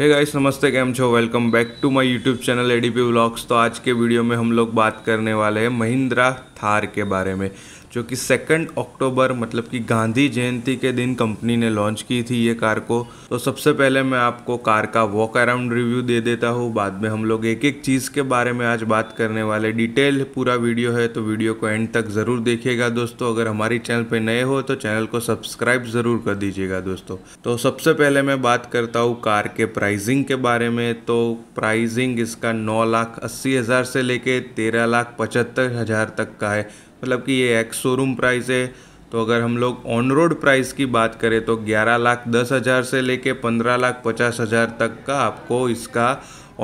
हे guys नमस्ते कैम छो welcome back to my YouTube channel ADP vlogs तो आज के वीडियो में हम लोग बात करने वाले हैं महिंद्रा थार के बारे में जो कि सेकेंड अक्टूबर मतलब कि गांधी जयंती के दिन कंपनी ने लॉन्च की थी ये कार को तो सबसे पहले मैं आपको कार का वॉक अराउंड रिव्यू दे देता हूँ बाद में हम लोग एक एक चीज़ के बारे में आज बात करने वाले डिटेल पूरा वीडियो है तो वीडियो को एंड तक ज़रूर देखिएगा दोस्तों अगर हमारी चैनल पर नए हो तो चैनल को सब्सक्राइब ज़रूर कर दीजिएगा दोस्तों तो सबसे पहले मैं बात करता हूँ कार के प्राइजिंग के बारे में तो प्राइजिंग इसका नौ लाख अस्सी हज़ार से लेके तेरह लाख पचहत्तर हज़ार तक का है मतलब कि ये एक्स शोरूम प्राइस है तो अगर हम लोग ऑन रोड प्राइस की बात करें तो ग्यारह लाख दस हज़ार से लेके पंद्रह लाख पचास हज़ार तक का आपको इसका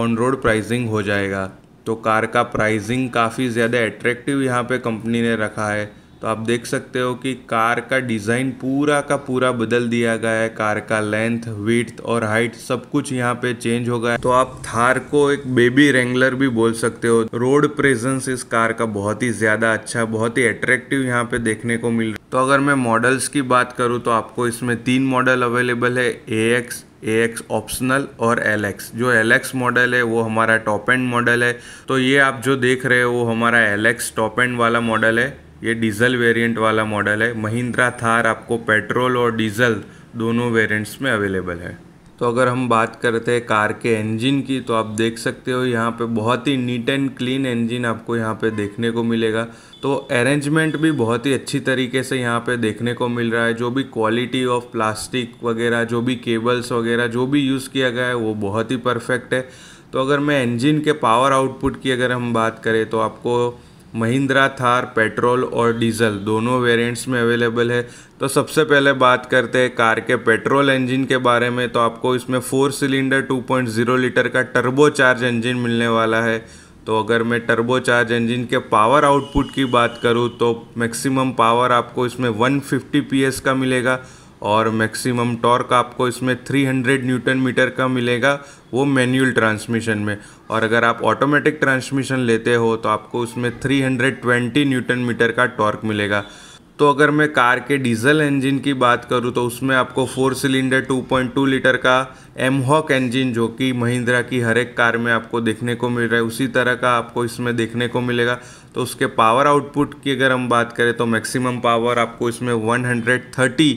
ऑन रोड प्राइसिंग हो जाएगा तो कार का प्राइसिंग काफ़ी ज़्यादा एट्रैक्टिव यहाँ पे कंपनी ने रखा है तो आप देख सकते हो कि कार का डिज़ाइन पूरा का पूरा बदल दिया गया है कार का लेंथ विथ और हाइट सब कुछ यहाँ पे चेंज हो गया है तो आप थार को एक बेबी रेंगलर भी बोल सकते हो रोड प्रेजेंस इस कार का बहुत ही ज़्यादा अच्छा बहुत ही अट्रैक्टिव यहाँ पे देखने को मिल रहा है तो अगर मैं मॉडल्स की बात करूँ तो आपको इसमें तीन मॉडल अवेलेबल है A X A X optional और एल एक्स जो एल एक्स मॉडल है वो हमारा टॉप एंड मॉडल है तो ये आप जो देख रहे हो वो हमारा एल एक्स टॉप एंड वाला मॉडल है ये डीजल वेरिएंट वाला मॉडल है महिंद्रा थार आपको पेट्रोल और डीजल दोनों वेरिएंट्स में अवेलेबल है तो अगर हम बात करते हैं कार के इंजन की तो आप देख सकते हो यहाँ पे बहुत ही नीट एंड क्लीन इंजन आपको यहाँ पे देखने को मिलेगा तो अरेंजमेंट भी बहुत ही अच्छी तरीके से यहाँ पे देखने को मिल रहा है जो भी क्वालिटी ऑफ प्लास्टिक वगैरह जो भी केबल्स वगैरह जो भी यूज़ किया गया है वो बहुत ही परफेक्ट है तो अगर मैं इंजन के पावर आउटपुट की अगर हम बात करें तो आपको महिंद्रा थार पेट्रोल और डीजल दोनों वेरिएंट्स में अवेलेबल है तो सबसे पहले बात करते हैं कार के पेट्रोल इंजन के बारे में तो आपको इसमें फोर सिलेंडर 2.0 लीटर का टर्बो चार्ज इंजन मिलने वाला है तो अगर मैं टर्बो चार्ज इंजन के पावर आउटपुट की बात करूँ तो मैक्सिमम पावर आपको इसमें 150 पीएस का मिलेगा और मैक्सिमम टॉर्क आपको इसमें 300 न्यूटन मीटर का मिलेगा वो मैनुअल ट्रांसमिशन में और अगर आप ऑटोमेटिक ट्रांसमिशन लेते हो तो आपको उसमें 320 न्यूटन मीटर का टॉर्क मिलेगा तो अगर मैं कार के डीजल इंजन की बात करूं तो उसमें आपको फोर सिलेंडर 2.2 लीटर का एम हॉक इंजन जो कि महिंद्रा की हर एक कार में आपको देखने को मिल रहा है उसी तरह का आपको इसमें देखने को मिलेगा तो उसके पावर आउटपुट की अगर हम बात करें तो मैक्सिमम पावर आपको इसमें 130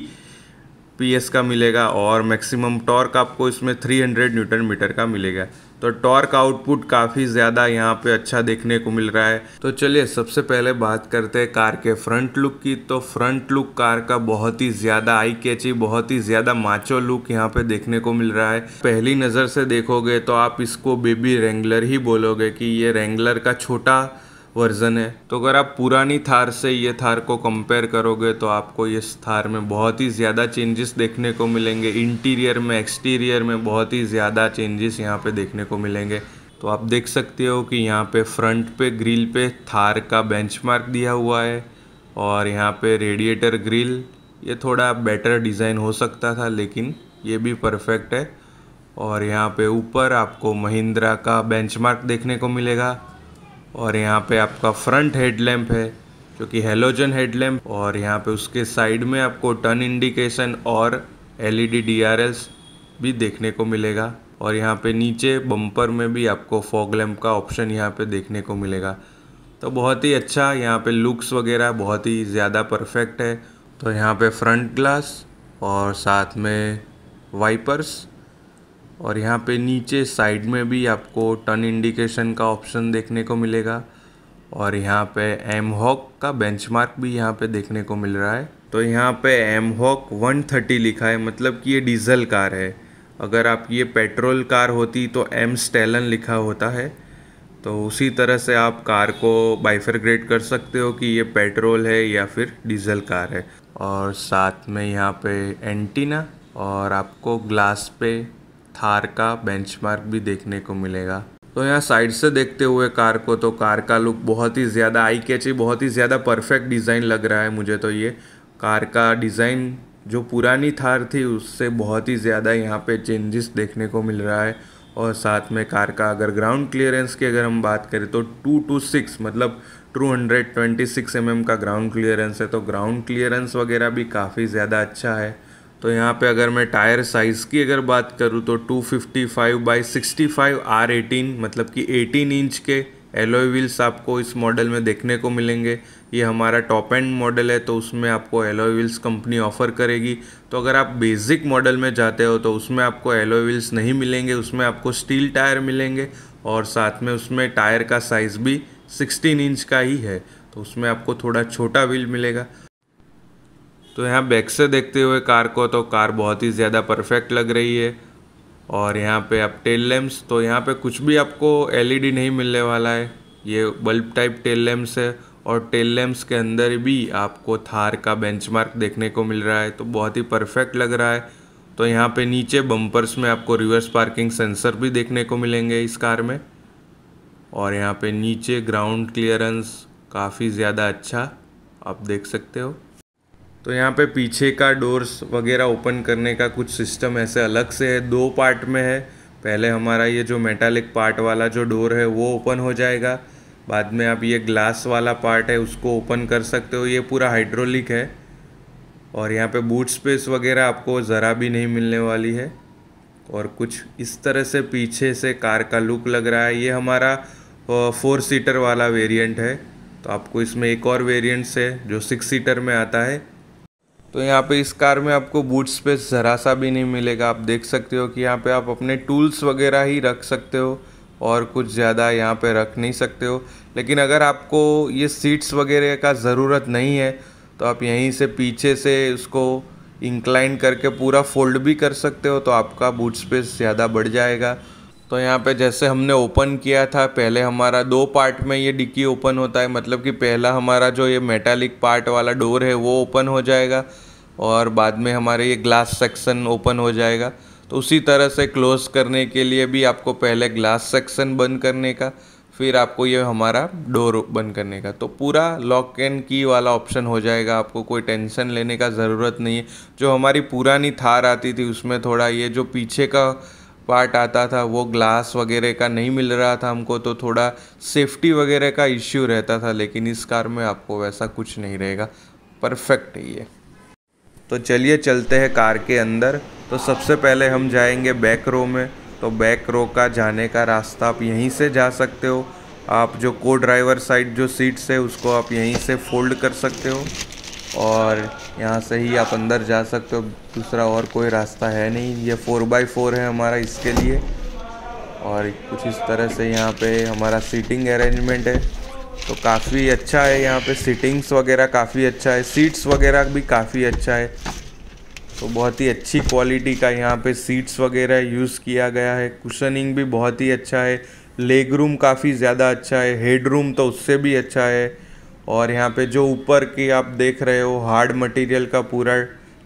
पीएस का मिलेगा और मैक्सिमम टॉर्क आपको इसमें 300 न्यूटन मीटर का मिलेगा तो टॉर्क आउटपुट काफ़ी ज़्यादा यहाँ पे अच्छा देखने को मिल रहा है तो चलिए सबसे पहले बात करते हैं कार के फ्रंट लुक की तो फ्रंट लुक कार का बहुत ही ज़्यादा आई कैची बहुत ही ज़्यादा माचो लुक यहाँ पे देखने को मिल रहा है पहली नज़र से देखोगे तो आप इसको बेबी रेंगलर ही बोलोगे कि ये रेंगलर का छोटा वर्ज़न है तो अगर आप पुरानी थार से ये थार को कंपेयर करोगे तो आपको इस थार में बहुत ही ज़्यादा चेंजेस देखने को मिलेंगे इंटीरियर में एक्सटीरियर में बहुत ही ज़्यादा चेंजेस यहाँ पे देखने को मिलेंगे तो आप देख सकते हो कि यहाँ पे फ्रंट पे ग्रिल पे थार का बेंचमार्क दिया हुआ है और यहाँ पे रेडिएटर ग्रिल ये थोड़ा बेटर डिज़ाइन हो सकता था लेकिन ये भी परफेक्ट है और यहाँ पे ऊपर आपको महिंद्रा का बेंचमार्क देखने को मिलेगा और यहाँ पे आपका फ्रंट हेडलैम्प है जो कि हेलोजन हेडलैम्प और यहाँ पे उसके साइड में आपको टर्न इंडिकेशन और एलईडी डीआरएस भी देखने को मिलेगा और यहाँ पे नीचे बम्पर में भी आपको फॉग लैम्प का ऑप्शन यहाँ पे देखने को मिलेगा तो बहुत ही अच्छा यहाँ पे लुक्स वगैरह बहुत ही ज़्यादा परफेक्ट है तो यहाँ पे फ्रंट ग्लास और साथ में वाइपर्स और यहाँ पे नीचे साइड में भी आपको टर्न इंडिकेशन का ऑप्शन देखने को मिलेगा और यहाँ पे एम हॉक का बेंचमार्क भी यहाँ पे देखने को मिल रहा है तो यहाँ पे एम हॉक वन थर्टी लिखा है मतलब कि ये डीजल कार है अगर आप ये पेट्रोल कार होती तो एम स्टेलन लिखा होता है तो उसी तरह से आप कार को बाइफरग्रेड कर सकते हो कि ये पेट्रोल है या फिर डीजल कार है और साथ में यहाँ पे एंटीना और आपको ग्लास पे थार का बेंचमार्क भी देखने को मिलेगा तो यहाँ साइड से देखते हुए कार को तो कार का लुक बहुत ही ज़्यादा आई कैची बहुत ही ज़्यादा परफेक्ट डिज़ाइन लग रहा है मुझे तो ये कार का डिज़ाइन जो पुरानी थार थी उससे बहुत ही ज़्यादा यहाँ पे चेंजेस देखने को मिल रहा है और साथ में कार का अगर ग्राउंड क्लियरेंस की अगर हम बात करें तो टू टू सिक्स मतलब two hundred twenty six M M का ग्राउंड क्लियरेंस है तो ग्राउंड क्लियरेंस वगैरह भी काफ़ी ज़्यादा अच्छा है तो यहाँ पे अगर मैं टायर साइज़ की अगर बात करूँ तो 255 fifty five by sixty five R eighteen मतलब कि 18 इंच के एलोई व्हील्स आपको इस मॉडल में देखने को मिलेंगे ये हमारा टॉप एंड मॉडल है तो उसमें आपको एलोई व्हील्स कंपनी ऑफ़र करेगी तो अगर आप बेसिक मॉडल में जाते हो तो उसमें आपको एलोई व्हील्स नहीं मिलेंगे उसमें आपको स्टील टायर मिलेंगे और साथ में उसमें टायर का साइज़ भी सिक्सटीन इंच का ही है तो उसमें आपको थोड़ा छोटा व्हील मिलेगा तो यहाँ बैक से देखते हुए कार को तो कार बहुत ही ज़्यादा परफेक्ट लग रही है और यहाँ पे आप टेल लैम्प्स तो यहाँ पे कुछ भी आपको एलईडी नहीं मिलने वाला है ये बल्ब टाइप टेल लैम्प्स है और टेल लैम्प्स के अंदर भी आपको थार का बेंचमार्क देखने को मिल रहा है तो बहुत ही परफेक्ट लग रहा है तो यहाँ पे नीचे बम्पर्स में आपको रिवर्स पार्किंग सेंसर भी देखने को मिलेंगे इस कार में और यहाँ पे नीचे ग्राउंड क्लियरेंस काफ़ी ज़्यादा अच्छा आप देख सकते हो तो यहाँ पे पीछे का डोर्स वगैरह ओपन करने का कुछ सिस्टम ऐसे अलग से है दो पार्ट में है पहले हमारा ये जो मेटालिक पार्ट वाला जो डोर है वो ओपन हो जाएगा बाद में आप ये ग्लास वाला पार्ट है उसको ओपन कर सकते हो ये पूरा हाइड्रोलिक है और यहाँ पे बूट स्पेस वगैरह आपको ज़रा भी नहीं मिलने वाली है और कुछ इस तरह से पीछे से कार का लुक लग रहा है ये हमारा फोर सीटर वाला वेरिएंट है तो आपको इसमें एक और वेरिएंट्स है जो सिक्स सीटर में आता है तो यहाँ पे इस कार में आपको बूट स्पेस ज़रा सा भी नहीं मिलेगा आप देख सकते हो कि यहाँ पे आप अपने टूल्स वगैरह ही रख सकते हो और कुछ ज़्यादा यहाँ पे रख नहीं सकते हो लेकिन अगर आपको ये सीट्स वगैरह का ज़रूरत नहीं है तो आप यहीं से पीछे से उसको इंक्लाइन करके पूरा फोल्ड भी कर सकते हो तो आपका बूट स्पेस ज़्यादा बढ़ जाएगा तो यहाँ पे जैसे हमने ओपन किया था पहले हमारा दो पार्ट में ये डिक्की ओपन होता है मतलब कि पहला हमारा जो ये मेटालिक पार्ट वाला डोर है वो ओपन हो जाएगा और बाद में हमारे ये ग्लास सेक्शन ओपन हो जाएगा तो उसी तरह से क्लोज़ करने के लिए भी आपको पहले ग्लास सेक्शन बंद करने का फिर आपको ये हमारा डोर बंद करने का तो पूरा लॉक एंड की वाला ऑप्शन हो जाएगा आपको कोई टेंशन लेने का ज़रूरत नहीं है जो हमारी पुरानी थार आती थी उसमें थोड़ा ये जो पीछे का पार्ट आता था वो ग्लास वगैरह का नहीं मिल रहा था हमको तो थोड़ा सेफ्टी वगैरह का इश्यू रहता था लेकिन इस कार में आपको वैसा कुछ नहीं रहेगा परफेक्ट है ये तो चलिए चलते हैं कार के अंदर तो सबसे पहले हम जाएंगे बैक रो में तो बैक रो का जाने का रास्ता आप यहीं से जा सकते हो आप जो को ड्राइवर साइड जो सीट्स है उसको आप यहीं से फोल्ड कर सकते हो और यहाँ से ही आप अंदर जा सकते हो दूसरा और कोई रास्ता है नहीं ये फ़ोर बाई फोर है हमारा इसके लिए और कुछ इस तरह से यहाँ पे हमारा सीटिंग अरेंजमेंट है तो काफ़ी अच्छा है यहाँ पे सीटिंग्स वगैरह काफ़ी अच्छा है सीट्स वगैरह भी काफ़ी अच्छा है तो बहुत ही अच्छी क्वालिटी का यहाँ पे सीट्स वगैरह यूज़ किया गया है कुशनिंग भी बहुत ही अच्छा है लेग रूम काफ़ी ज़्यादा अच्छा है हेड रूम तो उससे भी अच्छा है और यहाँ पे जो ऊपर की आप देख रहे हो हार्ड मटेरियल का पूरा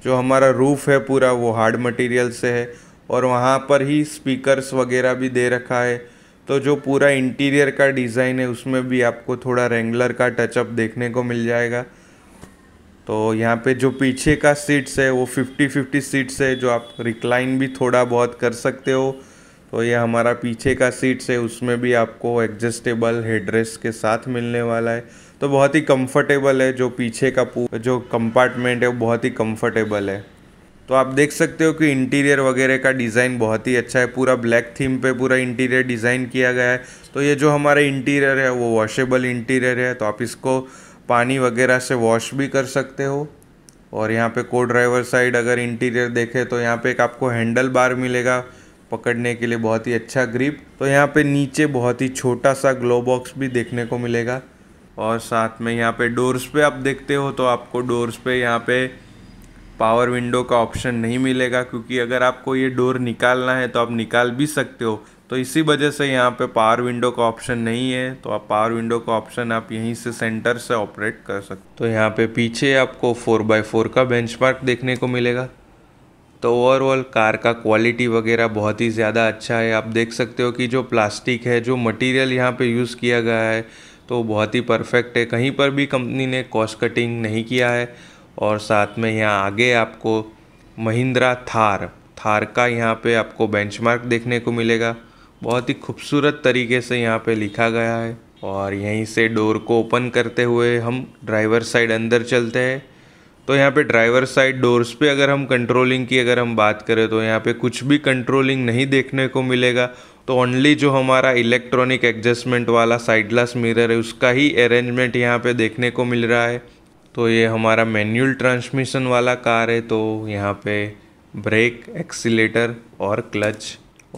जो हमारा रूफ़ है पूरा वो हार्ड मटेरियल से है और वहाँ पर ही स्पीकर्स वगैरह भी दे रखा है तो जो पूरा इंटीरियर का डिज़ाइन है उसमें भी आपको थोड़ा रेंगुलर का टचअप देखने को मिल जाएगा तो यहाँ पे जो पीछे का सीट्स है वो 50 50 सीट्स है जो आप रिक्लाइन भी थोड़ा बहुत कर सकते हो तो ये हमारा पीछे का सीट्स है उसमें भी आपको एडजस्टेबल हेडरेस्ट के साथ मिलने वाला है तो बहुत ही कंफर्टेबल है जो पीछे का जो कंपार्टमेंट है वो बहुत ही कंफर्टेबल है तो आप देख सकते हो कि इंटीरियर वगैरह का डिज़ाइन बहुत ही अच्छा है पूरा ब्लैक थीम पे पूरा इंटीरियर डिज़ाइन किया गया है तो ये जो हमारा इंटीरियर है वो वॉशेबल इंटीरियर है तो आप इसको पानी वगैरह से वॉश भी कर सकते हो और यहाँ पे को ड्राइवर साइड अगर इंटीरियर देखें तो यहाँ पे एक आपको हैंडल बार मिलेगा पकड़ने के लिए बहुत ही अच्छा ग्रिप तो यहाँ पे नीचे बहुत ही छोटा सा ग्लो बॉक्स भी देखने को मिलेगा और साथ में यहाँ पे डोर्स पे आप देखते हो तो आपको डोर्स पे यहाँ पे पावर विंडो का ऑप्शन नहीं मिलेगा क्योंकि अगर आपको ये डोर निकालना है तो आप निकाल भी सकते हो तो इसी वजह से यहाँ पे पावर विंडो का ऑप्शन नहीं है तो आप पावर विंडो का ऑप्शन आप यहीं से सेंटर से ऑपरेट कर सकते हो तो यहाँ पे पीछे आपको फोर बाई फोर का बेंचमार्क देखने को मिलेगा तो ओवरऑल कार का क्वालिटी वगैरह बहुत ही ज़्यादा अच्छा है आप देख सकते हो कि जो प्लास्टिक है जो मटेरियल यहाँ पे यूज़ किया गया है तो बहुत ही परफेक्ट है कहीं पर भी कंपनी ने कॉस्ट कटिंग नहीं किया है और साथ में यहाँ आगे आपको महिंद्रा थार थार का यहाँ पे आपको बेंचमार्क देखने को मिलेगा बहुत ही खूबसूरत तरीके से यहाँ पे लिखा गया है और यहीं से डोर को ओपन करते हुए हम ड्राइवर साइड अंदर चलते हैं तो यहाँ पे ड्राइवर साइड डोर्स पे अगर हम कंट्रोलिंग की अगर हम बात करें तो यहाँ पे कुछ भी कंट्रोलिंग नहीं देखने को मिलेगा तो ओनली जो हमारा इलेक्ट्रॉनिक एडजस्टमेंट वाला साइडलास मिरर है उसका ही अरेंजमेंट यहाँ पे देखने को मिल रहा है तो ये हमारा मैनुअल ट्रांसमिशन वाला कार है तो यहाँ पे ब्रेक एक्सीटर और क्लच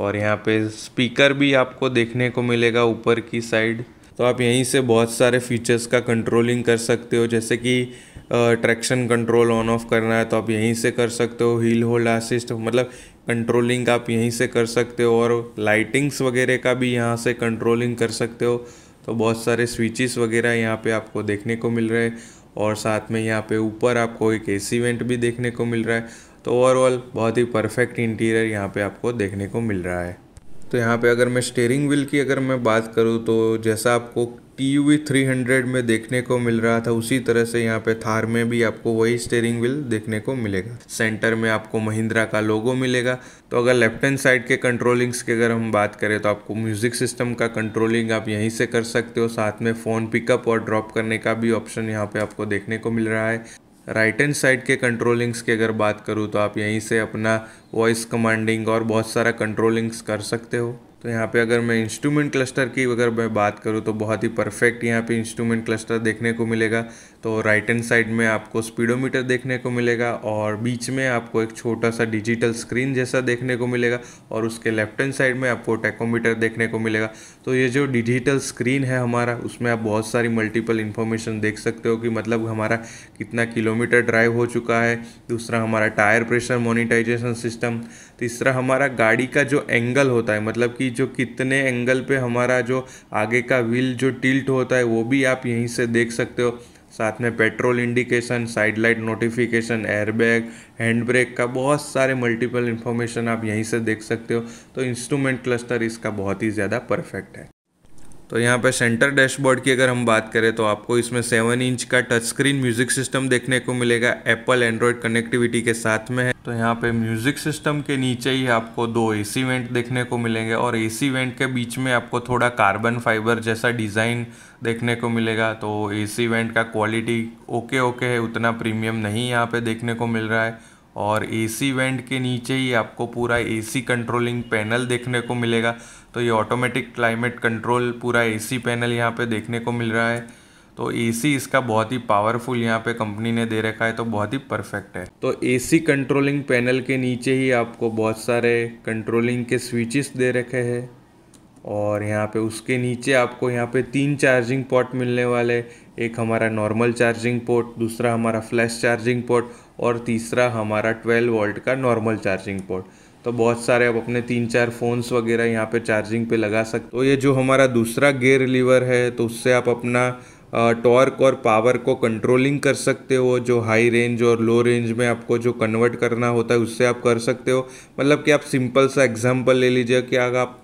और यहाँ पे स्पीकर भी आपको देखने को मिलेगा ऊपर की साइड तो आप यहीं से बहुत सारे फीचर्स का कंट्रोलिंग कर सकते हो जैसे कि ट्रैक्शन कंट्रोल ऑन ऑफ करना है तो आप यहीं से कर सकते हो हील होल्ड असिस्ट मतलब कंट्रोलिंग आप यहीं से कर सकते हो और लाइटिंग्स वगैरह का भी यहाँ से कंट्रोलिंग कर सकते हो तो बहुत सारे स्विचेस वगैरह यहाँ पे आपको देखने को मिल रहे हैं और साथ में यहाँ पे ऊपर आपको एक ए सी वेंट भी देखने को मिल रहा है तो ओवरऑल बहुत ही परफेक्ट इंटीरियर यहाँ पे आपको देखने को मिल रहा है तो यहाँ पे अगर मैं स्टेयरिंग व्हील की अगर मैं बात करूँ तो जैसा आपको T U V three hundred में देखने को मिल रहा था उसी तरह से यहाँ पे थार में भी आपको वही स्टेयरिंग व्हील देखने को मिलेगा सेंटर में आपको महिंद्रा का लोगो मिलेगा तो अगर लेफ्ट हैंड साइड के कंट्रोलिंग्स की अगर हम बात करें तो आपको म्यूज़िक सिस्टम का कंट्रोलिंग आप यहीं से कर सकते हो साथ में फ़ोन पिकअप और ड्रॉप करने का भी ऑप्शन यहाँ पे आपको देखने को मिल रहा है राइट हैंड साइड के कंट्रोलिंग्स की अगर बात करूँ तो आप यहीं से अपना वॉइस कमांडिंग और बहुत सारा कंट्रोलिंग्स कर सकते हो तो यहाँ पे अगर मैं इंस्ट्रूमेंट क्लस्टर की अगर मैं बात करूँ तो बहुत ही परफेक्ट यहाँ पे इंस्ट्रूमेंट क्लस्टर देखने को मिलेगा तो राइट हैंड साइड में आपको स्पीडोमीटर देखने को मिलेगा और बीच में आपको एक छोटा सा डिजिटल स्क्रीन जैसा देखने को मिलेगा और उसके लेफ्ट हैंड साइड में आपको टेकोमीटर देखने को मिलेगा तो ये जो डिजिटल स्क्रीन है हमारा उसमें आप बहुत सारी मल्टीपल इन्फॉर्मेशन देख सकते हो कि मतलब हमारा कितना किलोमीटर ड्राइव हो चुका है दूसरा हमारा टायर प्रेशर मोनिटाइजेशन सिस्टम तीसरा तो हमारा गाड़ी का जो एंगल होता है मतलब कि जो कितने एंगल पे हमारा जो आगे का व्हील जो टिल्ट होता है वो भी आप यहीं से देख सकते हो साथ में petrol indication side light notification airbag hand brake का बहुत सारे मल्टीपल इन्फॉर्मेशन आप यहीं से देख सकते हो तो इंस्ट्रूमेंट क्लस्टर इसका बहुत ही ज़्यादा परफेक्ट है तो यहाँ पे सेंटर डैशबोर्ड की अगर हम बात करें तो आपको इसमें सेवन इंच का टच स्क्रीन म्यूजिक सिस्टम देखने को मिलेगा एप्पल एंड्रॉयड कनेक्टिविटी के साथ में है तो यहाँ पे म्यूजिक सिस्टम के नीचे ही आपको दो एसी वेंट देखने को मिलेंगे और एसी वेंट के बीच में आपको थोड़ा कार्बन फाइबर जैसा डिज़ाइन देखने को मिलेगा तो सी वेंट का क्वालिटी ओके ओके है उतना प्रीमियम नहीं यहाँ पे देखने को मिल रहा है और एसी वेंट के नीचे ही आपको पूरा एसी कंट्रोलिंग पैनल देखने को मिलेगा तो ये ऑटोमेटिक क्लाइमेट कंट्रोल पूरा एसी पैनल यहाँ पे देखने को मिल रहा है तो एसी इसका बहुत ही पावरफुल यहाँ पे कंपनी ने दे रखा है तो बहुत ही परफेक्ट है तो एसी कंट्रोलिंग पैनल के नीचे ही आपको बहुत सारे कंट्रोलिंग के स्विचेस दे रखे हैं और यहाँ पे उसके नीचे आपको यहाँ पे तीन चार्जिंग पोर्ट मिलने वाले एक हमारा नॉर्मल चार्जिंग पोर्ट दूसरा हमारा फ्लैश चार्जिंग पोर्ट और तीसरा हमारा 12 वोल्ट का नॉर्मल चार्जिंग पोर्ट तो बहुत सारे आप अपने तीन चार फ़ोन्स वगैरह यहाँ पे चार्जिंग पे लगा सकते तो ये जो हमारा दूसरा गेयर लीवर है तो उससे आप अपना टॉर्क और पावर को कंट्रोलिंग कर सकते हो जो हाई रेंज और लो रेंज में आपको जो कन्वर्ट करना होता है उससे आप कर सकते हो मतलब कि आप सिंपल सा एग्जांपल ले लीजिए कि अगर आप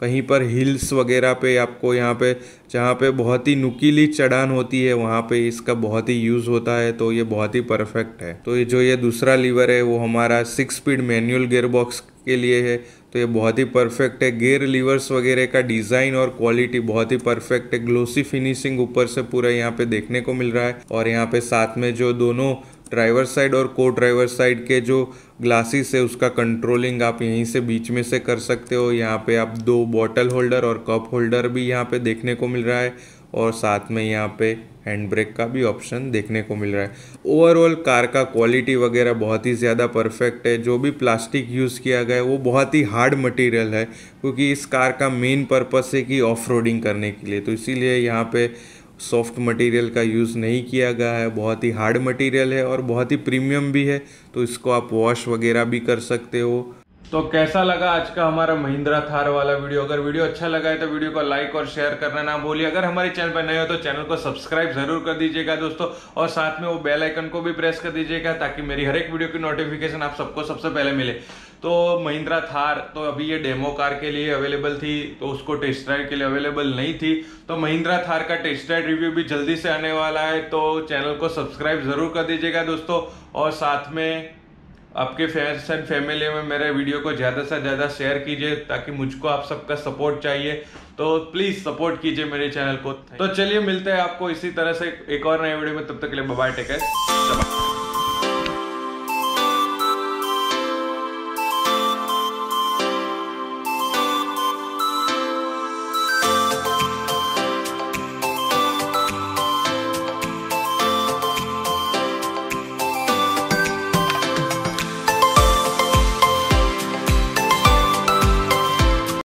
कहीं पर हिल्स वगैरह पे आपको यहाँ पे जहाँ पे बहुत ही नुकीली चढ़ान होती है वहाँ पे इसका बहुत ही यूज़ होता है तो ये बहुत ही परफेक्ट है तो ये जो ये दूसरा लीवर है वो हमारा six speed manual gear box के लिए है तो ये बहुत ही परफेक्ट है गेयर लीवर्स वगैरह का डिज़ाइन और क्वालिटी बहुत ही परफेक्ट है ग्लोसी फिनिशिंग ऊपर से पूरा यहाँ पे देखने को मिल रहा है और यहाँ पे साथ में जो दोनों ड्राइवर साइड और को ड्राइवर साइड के जो ग्लासेस है उसका कंट्रोलिंग आप यहीं से बीच में से कर सकते हो यहाँ पे आप दो बॉटल होल्डर और कप होल्डर भी यहाँ पे देखने को मिल रहा है और साथ में यहाँ पे हैंड ब्रेक का भी ऑप्शन देखने को मिल रहा है ओवरऑल कार का क्वालिटी वगैरह बहुत ही ज़्यादा परफेक्ट है जो भी प्लास्टिक यूज़ किया गया है वो बहुत ही हार्ड मटेरियल है क्योंकि इस कार का मेन पर्पस है कि ऑफ करने के लिए तो इसीलिए यहाँ पर सॉफ्ट मटेरियल का यूज़ नहीं किया गया है बहुत ही हार्ड मटेरियल है और बहुत ही प्रीमियम भी है तो इसको आप वॉश वगैरह भी कर सकते हो तो कैसा लगा आज का हमारा महिंद्रा थार वाला वीडियो अगर वीडियो अच्छा लगा है तो वीडियो को लाइक और शेयर करना ना भूलिए अगर हमारे चैनल पर नए हो तो चैनल को सब्सक्राइब जरूर कर दीजिएगा दोस्तों और साथ में वो बेल आइकन को भी प्रेस कर दीजिएगा ताकि मेरी हर एक वीडियो की नोटिफिकेशन आप सबको सबसे पहले मिले तो महिंद्रा थार तो अभी ये डेमो कार के लिए अवेलेबल थी तो उसको टेस्ट ड्राइव के लिए अवेलेबल नहीं थी तो महिंद्रा थार का टेस्ट ड्राइव रिव्यू भी जल्दी से आने वाला है तो चैनल को सब्सक्राइब जरूर कर दीजिएगा दोस्तों और साथ में आपके फ्रेंड्स एंड फैमिली में मेरे वीडियो को ज़्यादा से ज़्यादा शेयर कीजिए ताकि मुझको आप सबका सपोर्ट चाहिए तो प्लीज़ सपोर्ट कीजिए मेरे चैनल को तो चलिए मिलते हैं आपको इसी तरह से एक और नए वीडियो में तब तक के लिए बाय टेक है